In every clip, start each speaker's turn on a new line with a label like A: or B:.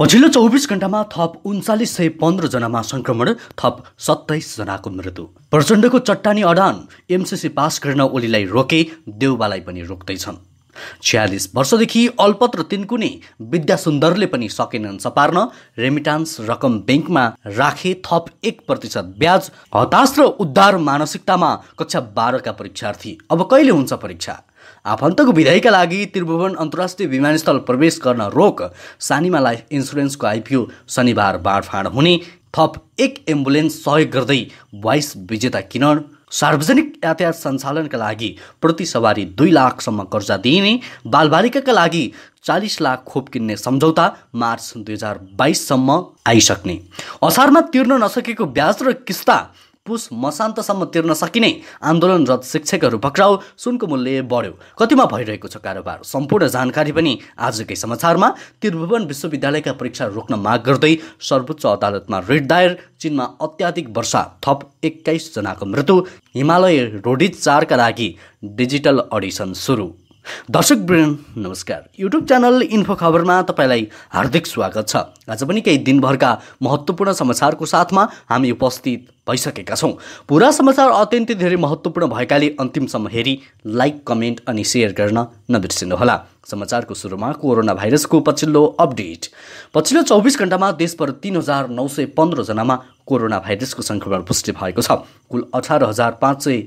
A: पछिल्लो चौबिस घण्टामा थप उन्चालिस सय पन्ध्रजनामा सङ्क्रमण थप सत्ताइसजनाको मृत्यु प्रचण्डको चट्टानी अडान एमसिसी पास गर्न ओलीलाई रोके देउबालाई पनि रोक्दैछन् छ्यालिस वर्षदेखि अल्पत्र तिनकुने विद्यासुन्दरले पनि सकेनन् सपार्न रेमिटान्स रकम ब्याङ्कमा राखे थप एक प्रतिशत ब्याज हताश र उद्धार मानसिकतामा कक्षा बाह्रका परीक्षार्थी अब कहिले हुन्छ परीक्षा आफन्तको विधाईका लागि त्रिभुवन अन्तर्राष्ट्रिय विमानस्थल प्रवेश गर्न रोक सानीमा लाइफ इन्सुरेन्सको आइपिओ शनिबार बाँडफाँड हुने थप एक एम्बुलेन्स सहयोग गर्दै वाइस विजेता किरण सार्वजनिक यातायात सञ्चालनका लागि प्रति सवारी दुई लाखसम्म कर्जा दिइने बालबालिकाका लागि चालिस लाख खोप किन्ने सम्झौता मार्च दुई हजार बाइससम्म आइसक्ने असारमा तिर्न नसकेको ब्याज र किस्ता पुस मसान्तसम्म तिर्न सकिने आन्दोलनरत शिक्षकहरू पक्राउ सुनको मूल्य बढ्यो कतिमा भइरहेको छ कारोबार सम्पूर्ण जानकारी पनि आजकै समाचारमा त्रिभुवन विश्वविद्यालयका परीक्षा रोक्न माग गर्दै सर्वोच्च अदालतमा रिट दायर चिनमा अत्याधिक वर्षा थप एक्काइसजनाको मृत्यु हिमालय रोडिज चारका लागि डिजिटल अडिसन सुरु दर्शक नमस्कार युट्युब च्यानल इन्फो खबरमा तपाईँलाई हार्दिक स्वागत छ आज पनि केही दिनभरका महत्त्वपूर्ण समाचारको साथमा हामी उपस्थित भइसकेका छौँ पुरा समाचार अत्यन्तै धेरै महत्त्वपूर्ण भएकाले अन्तिमसम्म हेरी लाइक कमेन्ट अनि सेयर गर्न नबिर्सिनुहोला समाचारको सुरुमा कोरोना भाइरसको पछिल्लो अपडेट पछिल्लो चौबिस घन्टामा देशभर तिन हजार नौ सय पन्ध्रजनामा कोरोना भाइरसको सङ्क्रमण पुष्टि भएको छ कुल अठार हजार पाँच सय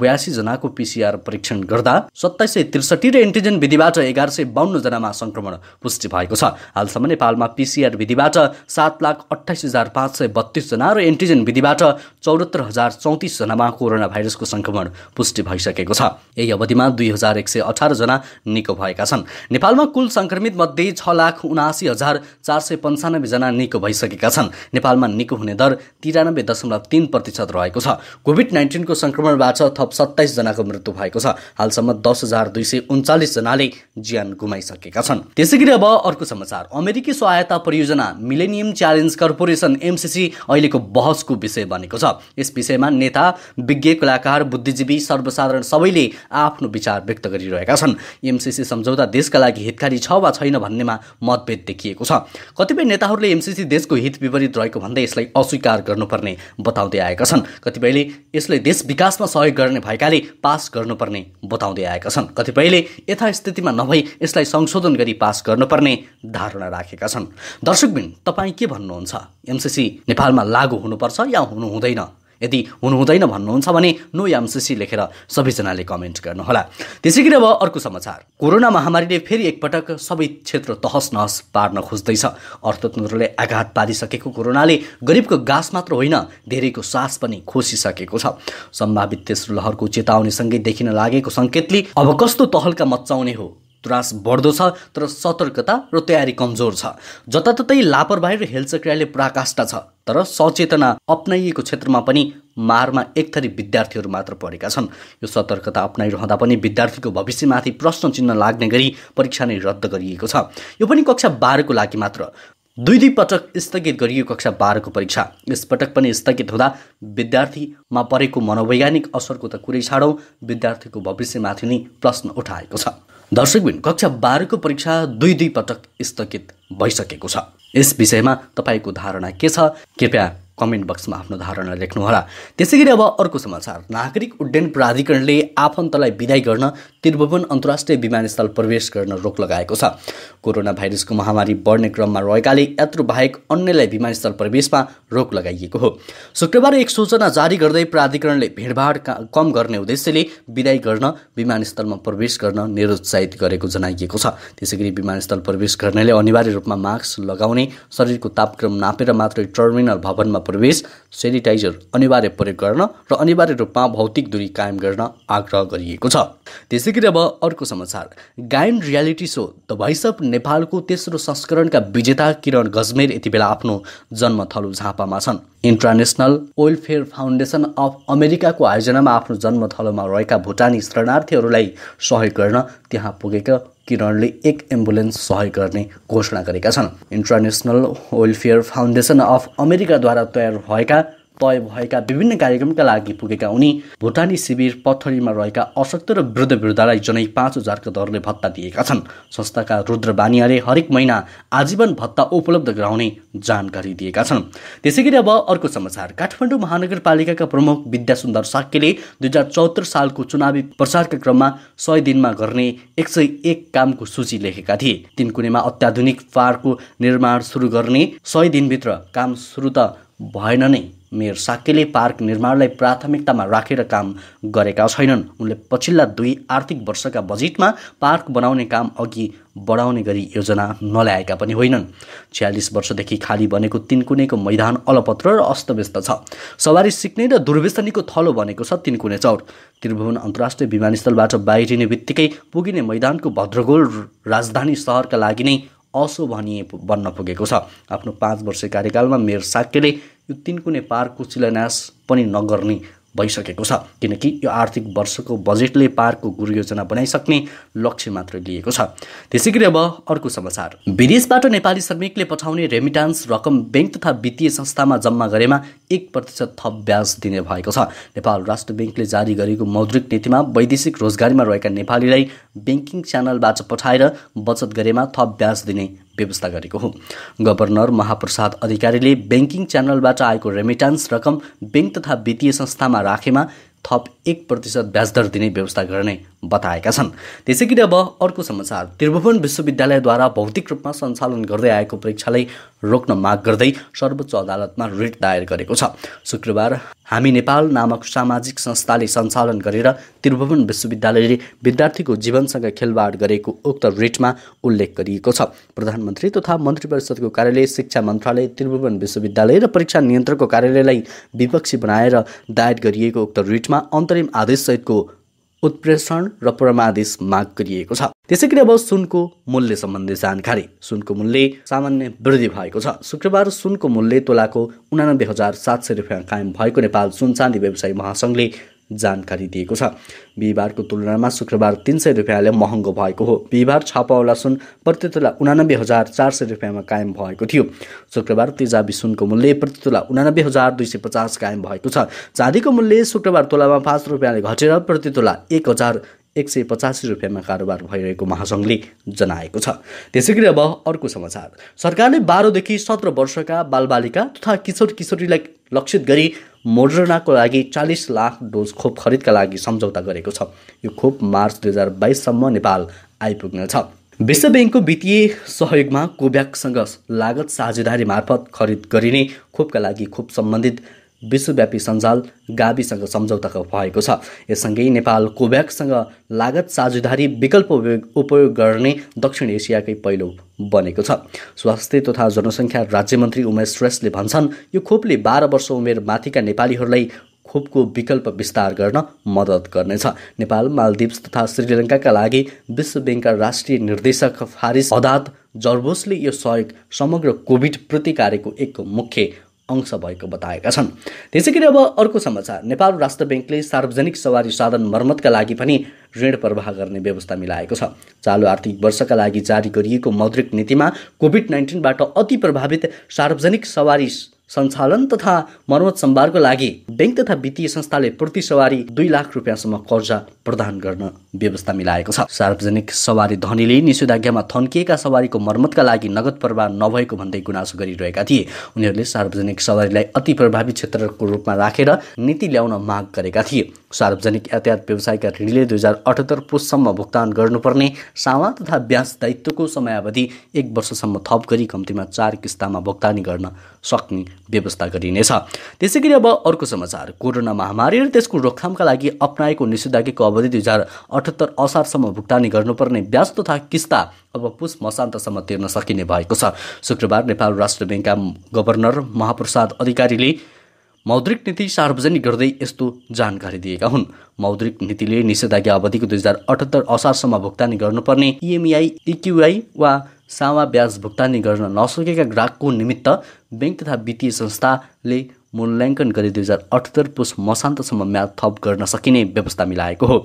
A: बयासीजनाको पिसिआर परीक्षण गर्दा सत्ताइस सय त्रिसठी र एन्टिजेन विधिबाट एघार सय बाहन्नजनामा सङ्क्रमण पुष्टि भएको छ हालसम्म नेपालमा पिसिआर विधिबाट सात लाख अठाइस हजार पाँच सय बत्तिसजना र एन्टिजेन विधिबाट चौरात्तर हजार चौतिसजनामा कोरोना भाइरसको सङ्क्रमण पुष्टि भइसकेको छ यही अवधिमा दुई हजार एक सय अठारजना निको भएका छन् नेपालमा कुल सङ्क्रमित मध्ये छ लाख उनासी हजार चार सय पन्चानब्बेजना निको भइसकेका छन् नेपालमा निको हुने दर तिरानब्बे दशमलव तिन प्रतिशत रहेको छ कोभिड नाइन्टिनको सङ्क्रमणबाट थप सत्ताइसजनाको मृत्यु भएको छ हालसम्म दस हजार दुई सय उन्चालिसजनाले ज्यान गुमाइसकेका छन् त्यसै गरी अब अर्को समाचार अमेरिकी सहायता परियोजना मिलेनियम च्यालेन्ज कर्पोरेसन एमसिसी अहिलेको बहसको विषय बनेको छ यस विषयमा नेता विज्ञ कलाकार बुद्धिजीवी सर्वसाधारण सबैले आफ्नो विचार व्यक्त गरिरहेका छन् एमसिसी सम्झौता देशका लागि हितकारी छ वा छैन भन्नेमा मतभेद देखिएको छ कतिपय नेताहरूले एमसिसी देशको हित विपरीत रहेको भन्दै यसलाई अस्वीकार गर्नुपर्ने बताउँदै आएका छन् कतिपयले यसले देश विकासमा सहयोग गर्ने भएकाले पास गर्नुपर्ने बताउँदै आएका छन् कतिपयले यथास्थितिमा नभई यसलाई संशोधन गरी पास गर्नुपर्ने धारणा राखेका छन् दर्शकबिन तपाईँ के भन्नुहुन्छ एमसिसी नेपालमा लागू हुनुपर्छ या हुनु हुँदैन यदि हुनुहुँदैन भन्नुहुन्छ भने नो एमसिसी लेखेर सबैजनाले कमेन्ट गर्नुहोला त्यसै गरी अब अर्को समाचार कोरोना महामारीले फेरि एकपटक सबै क्षेत्र तहस नहस पार्न खोज्दैछ अर्थतन्त्रले आघात पारिसकेको कोरोनाले गरिबको गाँस मात्र होइन धेरैको सास पनि खोसिसकेको छ सम्भावित तेस्रो लहरको चेतावनीसँगै देखिन लागेको सङ्केतले अब कस्तो तहल्का मचाउने हो त्रास बढ्दो छ तर सतर्कता र तयारी कमजोर छ जताततै लापरवाही र हेलचक्रियाले पराकाष्ठा छ तर सचेतना अप्नाइएको क्षेत्रमा पनि मारमा एक थरी विद्यार्थीहरू मात्र परेका छन् यो सतर्कता अप्नाइरहँदा पनि विद्यार्थीको भविष्यमाथि प्रश्न चिन्ह लाग्ने गरी परीक्षा नै रद्द गरिएको छ यो पनि कक्षा बाह्रको लागि मात्र दुई दुई पटक स्थगित गरियो कक्षा बाह्रको परीक्षा यसपटक पनि स्थगित हुँदा विद्यार्थीमा परेको मनोवैज्ञानिक असरको त कुरै छाडौँ विद्यार्थीको भविष्यमाथि नै प्रश्न उठाएको छ दर्शकबिन कक्षा बाह्रको परीक्षा दुई दुई पटक स्थगित भइसकेको छ यस विषयमा तपाईँको धारणा के छ कृपया कमेन्ट बक्समा आफ्नो धारणा लेख्नुहोला त्यसै गरी अब अर्को समाचार नागरिक उड्डयन प्राधिकरणले आफन्तलाई विदाई गर्न त्रिभुवन अन्तर्राष्ट्रिय विमानस्थल प्रवेश गर्न रोक लगाएको छ कोरोना भाइरसको महामारी बढ्ने क्रममा रहेकाले यात्रुबाहेक अन्यलाई विमानस्थल प्रवेशमा रोक लगाइएको हो शुक्रबार एक सूचना जारी गर्दै प्राधिकरणले भिडभाड कम गर्ने उद्देश्यले विदाई गर्न विमानस्थलमा प्रवेश गर्न निरुत्साहित गरेको जनाइएको छ त्यसै विमानस्थल प्रवेश गर्नेले अनिवार्य रूपमा मास्क लगाउने शरीरको तापक्रम नापेर मात्रै टर्मिनल भवनमा प्रवेश सेनिटाइजर अनिवार्य प्रयोग गर्न र अनिवार्य रूपमा भौतिक दूरी कायम गर्न आग्रह गरिएको छ त्यसै गरी अब अर्को समाचार गायन reality show the voice of नेपालको तेस्रो संस्करणका विजेता किरण गजमेर यति बेला आफ्नो जन्मथलो झापामा छन् इन्टरनेसनल वेलफेयर फाउन्डेसन अफ अमेरिकाको आयोजनामा आफ्नो जन्मथलोमा रहेका भुटानी शरणार्थीहरूलाई सहयोग गर्न त्यहाँ पुगेका किरणले एक एम्बुलेन्स सहयोग गर्ने घोषणा गरेका छन् इन्टरनेसनल वेलफेयर फाउन्डेसन अफ अमेरिकाद्वारा तयार भएका तय भएका विभिन्न कार्यक्रमका लागि पुगेका उनी भुटानी शिविर पथरीमा रहेका अशक्त र वृद्ध वृद्धलाई जनै पाँच हजारको दरले भत्ता दिएका छन् संस्थाका रुद्र बानियाले हरेक महिना आजीवन भत्ता उपलब्ध गराउने जानकारी दिएका छन् त्यसै गरी अब अर्को समाचार काठमाडौँ महानगरपालिकाका प्रमुख विद्यासुन्दर साक्यले दुई हजार चौहत्तर सालको चुनावी प्रचारका क्रममा सय दिनमा गर्ने एक सय एक कामको सूची लेखेका थिए तिन कुनैमा अत्याधुनिक पार्कको निर्माण सुरु गर्ने सय दिनभित्र काम सुरु त भएन नै मेयर साक्यले पार्क निर्माणलाई प्राथमिकतामा राखेर काम गरेका छैनन् उनले पछिल्ला दुई आर्थिक वर्षका बजेटमा पार्क बनाउने काम अघि बढाउने गरी योजना नल्याएका पनि होइनन् छ्यालिस वर्षदेखि खाली बनेको तिनकुनेको मैदान अलपत्र र अस्तव्यस्त छ सवारी सिक्ने र दुर्व्यसनीको थलो बनेको छ तिनकुने चौर त्रिभुवन अन्तर्राष्ट्रिय विमानस्थलबाट बाहिरिने बित्तिकै पुगिने मैदानको भद्रगोल राजधानी सहरका लागि नै भनिए बन्न पुगेको छ आफ्नो पाँच वर्ष कार्यकालमा मेयर साक्यले यो तिन कुने पार्कको शिलान्यास पनि नगर्ने भइसकेको छ किनकि यो आर्थिक वर्षको बजेटले पार्कको गुरुयोजना बनाइसक्ने लक्ष्य मात्र लिएको छ त्यसै गरी अब अर्को समाचार विदेशबाट नेपाली श्रमिकले पठाउने रेमिटान्स रकम ब्याङ्क तथा वित्तीय संस्थामा जम्मा गरेमा एक प्रतिशत थप ब्याज दिने भएको छ नेपाल राष्ट्र ब्याङ्कले जारी गरेको मौद्रिक नीतिमा वैदेशिक रोजगारीमा रहेका नेपालीलाई ब्याङ्किङ च्यानलबाट पठाएर बचत गरेमा थप ब्याज दिने व्यवस्था गरेको हो गभर्नर महाप्रसाद अधिकारीले ब्याङ्किङ च्यानलबाट आएको रेमिटान्स रकम ब्याङ्क तथा वित्तीय संस्थामा राखेमा थप एक प्रतिशत ब्याजदर दिने व्यवस्था गर्ने बताएका छन् त्यसै गरी अब अर्को समाचार त्रिभुवन विश्वविद्यालयद्वारा भौतिक रूपमा सञ्चालन गर्दै आएको परीक्षालाई रोक्न माग गर्दै सर्वोच्च अदालतमा रिट दायर गरेको छ शुक्रबार हामी नेपाल नामक सामाजिक संस्थाले सञ्चालन गरेर त्रिभुवन विश्वविद्यालयले विद्यार्थीको जीवनसँग खेलवाड गरेको उक्त रिटमा उल्लेख गरिएको छ प्रधानमन्त्री तथा मन्त्री परिषदको कार्यालय शिक्षा मन्त्रालय त्रिभुवन विश्वविद्यालय र परीक्षा नियन्त्रकको कार्यालयलाई विपक्षी बनाएर दायर गरिएको उक्त रिटमा अन्तरिम आदेशसहितको उत्प्रेषण र परमादेश माग गरिएको छ त्यसै गरी अब सुनको मूल्य सम्बन्धी जानकारी सुनको मूल्य सामान्य वृद्धि भएको छ शुक्रबार सुनको मूल्य तोलाको उनानब्बे हजार सात सय रुपियाँ कायम भएको नेपाल सुन चाँदी व्यवसायी महासङ्घले जानकारी दिएको छ बिहिबारको तुलनामा शुक्रबार तिन सय रुपियाँले महँगो भएको हो बिहिबार छापावाला सुन प्रतितोला उनानब्बे हजार चार सय रुपियाँमा कायम भएको थियो शुक्रबार तेजाबी सुनको मूल्य प्रतितोला उनानब्बे हजार दुई सय पचास कायम भएको छ चाँदीको मूल्य शुक्रबार तोलामा पाँच रुपियाँले घटेर प्रतितोला एक हजार एक सय पचासी रुपियाँमा कारोबार भइरहेको महासङ्घले जनाएको छ त्यसै गरी अब अर्को समाचार सरकारले बाह्रदेखि सत्र वर्षका बालबालिका तथा किशोर किशोरीलाई लक्षित गरी मोडर्नाको लागि चालिस लाख डोज खोप खरिदका लागि सम्झौता गरेको छ यो खोप मार्च दुई हजार बाइससम्म नेपाल आइपुग्नेछ विश्व ब्याङ्कको वित्तीय सहयोगमा कोभ्याक्ससँग लागत साझेदारी मार्फत खरिद गरिने खोपका लागि खोप सम्बन्धित विश्वव्यापी सञ्जाल गाविसँग सम्झौता भएको छ यससँगै नेपाल कोभ्याक्ससँग लागत साझेदारी विकल्प उपयोग गर्ने दक्षिण एसियाकै पहिलो बनेको छ स्वास्थ्य तथा जनसङ्ख्या राज्यमन्त्री उमेश श्रेष्ठले भन्छन् यो खोपले बाह्र वर्ष उमेर माथिका नेपालीहरूलाई खोपको विकल्प विस्तार गर्न मद्दत गर्नेछ नेपाल मालदिप्स तथा श्रीलङ्काका लागि विश्व ब्याङ्कका राष्ट्रिय निर्देशक फारिस अदात जर्बोसले यो सहयोग समग्र कोभिड प्रतिकारको एक मुख्य अंश भएको बताएका छन् त्यसै गरी अब अर्को समाचार नेपाल राष्ट्र ब्याङ्कले सार्वजनिक सवारी साधन मर्मतका लागि पनि ऋण प्रवाह गर्ने व्यवस्था मिलाएको छ चालु आर्थिक वर्षका लागि जारी गरिएको मौद्रिक नीतिमा कोभिड नाइन्टिनबाट अति प्रभावित सार्वजनिक सवारी सञ्चालन तथा मर्मत सम्भारको लागि ब्याङ्क तथा वित्तीय संस्थाले प्रति सवारी दुई लाख रुपियाँसम्म कर्जा प्रदान गर्न व्यवस्था मिलाएको छ सार्वजनिक सवारी धनीले निषेधाज्ञामा थन्किएका सवारीको मर्मतका लागि नगद प्रवाह नभएको भन्दै गुनासो गरिरहेका थिए उनीहरूले सार्वजनिक सवारीलाई अति प्रभावी क्षेत्रको रूपमा राखेर नीति ल्याउन माग गरेका थिए सार्वजनिक यातायात व्यवसायका ऋणले दुई हजार अठहत्तर पुससम्म भुक्तान गर्नुपर्ने सामा तथा ब्याज दायित्वको समयावधि एक वर्षसम्म थप गरी कम्तीमा चार किस्तामा भुक्तानी गर्न सक्ने व्यवस्था गरिनेछ त्यसै गरी अब अर्को समाचार कोरोना महामारी र त्यसको रोकथामका लागि अप्नाएको निषेधाज्ञाको अवधि दुई हजार अठहत्तर असारसम्म भुक्तानी गर्नुपर्ने ब्याज तथा किस्ता अब पुष मसान्तसम्म तिर्न सकिने भएको छ शुक्रबार नेपाल राष्ट्र ब्याङ्कका गभर्नर महाप्रसाद अधिकारीले मौद्रिक नीति सार्वजनिक गर्दै यस्तो जानकारी दिएका हुन् मौद्रिक नीतिले निषेधाज्ञा अवधिको दुई हजार अठहत्तर असारसम्म भुक्तानी गर्नुपर्ने इएमआई e इक्युआई e वा सामा ब्याज भुक्तानी गर्न नसकेका ग्राहकको निमित्त ब्याङ्क तथा वित्तीय संस्थाले मूल्याङ्कन गरी दुई हजार अठहत्तर पुस मसान्तसम्म म्याद थप गर्न सकिने व्यवस्था मिलाएको हो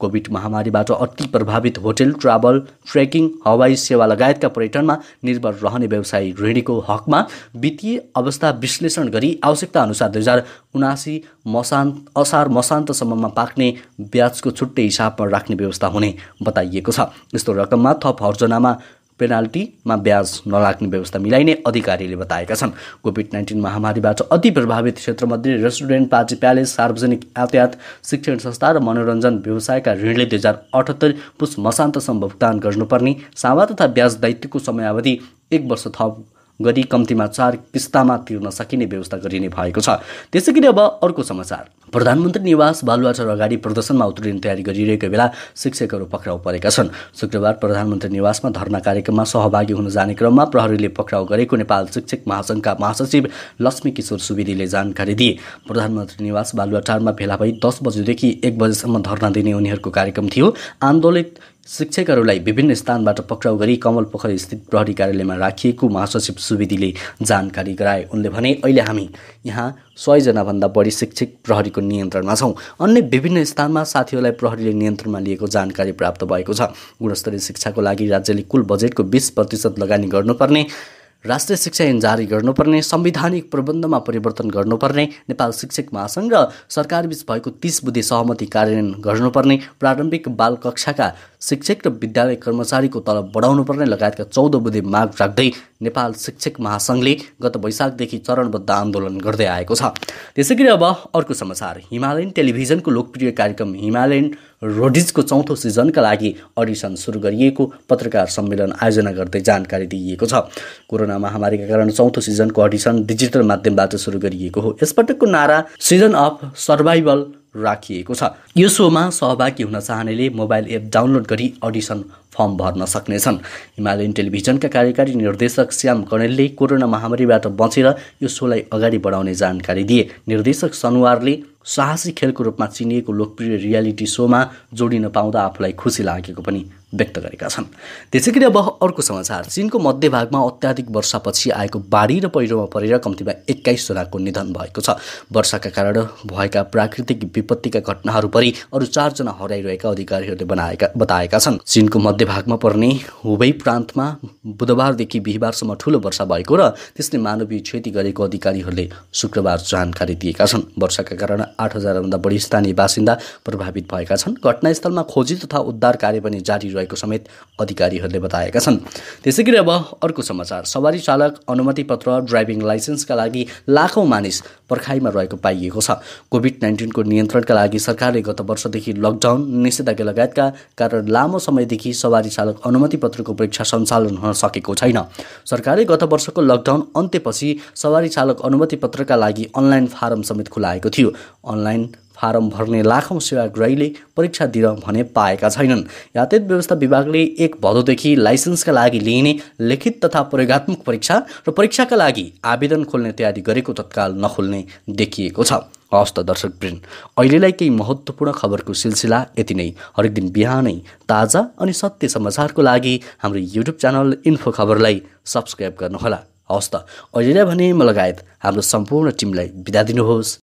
A: कोभिड महामारीबाट अति प्रभावित होटेल ट्राभल ट्रेकिङ हवाई सेवा लगायतका पर्यटनमा निर्भर रहने व्यवसायी ऋणीको हकमा वित्तीय अवस्था विश्लेषण गरी आवश्यकता अनुसार दुई हजार उनासी मसान्त असार मसान्तसम्ममा पाक्ने ब्याजको छुट्टै हिसाबमा राख्ने व्यवस्था हुने बताइएको छ यस्तो रकममा थप हर्जनामा पेनाल्टीमा ब्याज नलाग्ने व्यवस्था मिलाइने अधिकारीले बताएका छन् कोभिड नाइन्टिन महामारीबाट अति प्रभावित क्षेत्रमध्ये रेस्टुरेन्ट पार्टी प्यालेस सार्वजनिक यातायात शिक्षण संस्था र मनोरञ्जन व्यवसायका ऋणले दुई हजार अठहत्तर पुष मसान्तसम्म भुक्तान गर्नुपर्ने सामा तथा ब्याज दायित्वको समयावधि एक वर्ष थप गरी कम्तीमा चार किस्तामा तिर्न सकिने व्यवस्था गरिने भएको छ त्यसै गरी अब अर्को समाचार प्रधानमन्त्री निवास बालुवाटार अगाडि प्रदर्शनमा उत्रिने तयारी गरिरहेको बेला शिक्षकहरू पक्राउ परेका छन् शुक्रबार प्रधानमन्त्री निवासमा धर्ना कार्यक्रममा सहभागी हुन जाने क्रममा प्रहरीले पक्राउ गरेको नेपाल शिक्षक महासङ्घका महासचिव लक्ष्मी किशोर सुवेदीले जानकारी दिए प्रधानमन्त्री निवास बालुवाटारमा भेला भई दस बजेदेखि एक बजेसम्म धरना दिने उनीहरूको कार्यक्रम थियो आन्दोलित शिक्षकहरूलाई विभिन्न स्थानबाट पक्राउ गरी कमल पोखरी स्थित प्रहरी कार्यालयमा राखिएको महासचिव सुविधिले जानकारी गराए उनले भने अहिले हामी यहाँ सयजनाभन्दा बढी शिक्षक प्रहरीको नियन्त्रणमा छौँ अन्य विभिन्न स्थानमा साथीहरूलाई प्रहरीले नियन्त्रणमा लिएको जानकारी प्राप्त भएको छ गुणस्तरीय शिक्षाको लागि राज्यले कुल बजेटको बिस प्रतिशत लगानी गर्नुपर्ने राष्ट्रिय शिक्षा ऐन जारी गर्नुपर्ने संवैधानिक प्रबन्धमा परिवर्तन गर्नुपर्ने नेपाल शिक्षक महासङ्घ र सरकारबीच भएको तिस बुधे सहमति कार्यान्वयन गर्नुपर्ने प्रारम्भिक बाल कक्षाका शिक्षक र विद्यालय कर्मचारीको तलब बढाउनुपर्ने लगायतका चौध बुधे माग राख्दै नेपाल शिक्षक महासङ्घले गत वैशाखदेखि चरणबद्ध आन्दोलन गर्दै आएको छ त्यसै गरी अब अर्को समाचार हिमालयन टेलिभिजनको लोकप्रिय कार्यक्रम हिमालयन रोडिजको चौथो सिजनका लागि अडिसन सुरु गरिएको पत्रकार सम्मेलन आयोजना गर्दै जानकारी दिइएको छ कोरोना महामारीका कारण चौथो सिजनको अडिसन डिजिटल माध्यमबाट सुरु गरिएको हो यसपटकको नारा सिजन अफ सर्भाइभल राखिएको छ यो सोमा सहभागी हुन चाहनेले मोबाइल एप डाउनलोड गरी अडिसन फर्म भर्न सक्नेछन् हिमालयन टेलिभिजनका कार्यकारी निर्देशक श्याम कणेलले कोरोना महामारीबाट बचेर यो सोलाई अगाडि बढाउने जानकारी दिए निर्देशक सनुवारले साहसी खेलको रूपमा चिनिएको लोकप्रिय रियालिटी सोमा जोडिन पाउँदा आफूलाई खुसी लागेको पनि व्यक्त गरेका छन् त्यसै गरी अब अर्को समाचार चिनको मध्यभागमा अत्याधिक वर्षापछि आएको बाढी र पहिरोमा परेर कम्तीमा एक्काइसजनाको निधन भएको छ वर्षाका कारण भएका प्राकृतिक विपत्तिका घटनाहरू परि अरू चारजना हराइरहेका अधिकारीहरूले बनाएका बताएका छन् चिनको मध्यभागमा पर्ने हुबै प्रान्तमा बुधबारदेखि बिहिबारसम्म ठुलो वर्षा भएको र त्यसले मानवीय क्षति गरेको अधिकारीहरूले शुक्रबार जानकारी दिएका छन् वर्षाका कारण आठ हजारभन्दा बढी स्थानीय बासिन्दा प्रभावित भएका छन् घटनास्थलमा खोजी तथा उद्धार कार्य पनि जारी रहेको रहेको समेत अधिकारीहरूले बताएका छन् त्यसै अब अर्को समाचार सवारी चालक अनुमति पत्र ड्राइभिङ लाइसेन्सका लागि लाखौँ मानिस पर्खाइमा रहेको पाइएको छ कोभिड नाइन्टिनको नियन्त्रणका लागि सरकारले गत वर्षदेखि लकडाउन निषेधाज्ञा लगायतका कारण लामो समयदेखि सवारी चालक अनुमति पत्रको परीक्षा सञ्चालन हुन सकेको छैन सरकारले गत वर्षको लकडाउन अन्त्यपछि सवारी चालक अनुमति पत्रका लागि अनलाइन फारम समेत खुलाएको थियो अनलाइन फारम भर्ने लाखौँ सेवाग्राहीले परीक्षा दिन भने पाएका छैनन् यातायात व्यवस्था विभागले एक भदौदेखि लाइसेन्सका लागि लिइने लिखित तथा प्रयोगत्मक परीक्षा र परीक्षाका लागि आवेदन खोल्ने तयारी गरेको तत्काल नखोल्ने देखिएको छ हवस् त दर्शक ब्रेन अहिलेलाई केही महत्त्वपूर्ण खबरको सिलसिला यति नै हरेक दिन बिहानै ताजा अनि सत्य समाचारको लागि हाम्रो युट्युब च्यानल इन्फो खबरलाई सब्सक्राइब गर्नुहोला हवस् त अहिलेलाई भने म लगायत हाम्रो सम्पूर्ण टिमलाई बिदा दिनुहोस्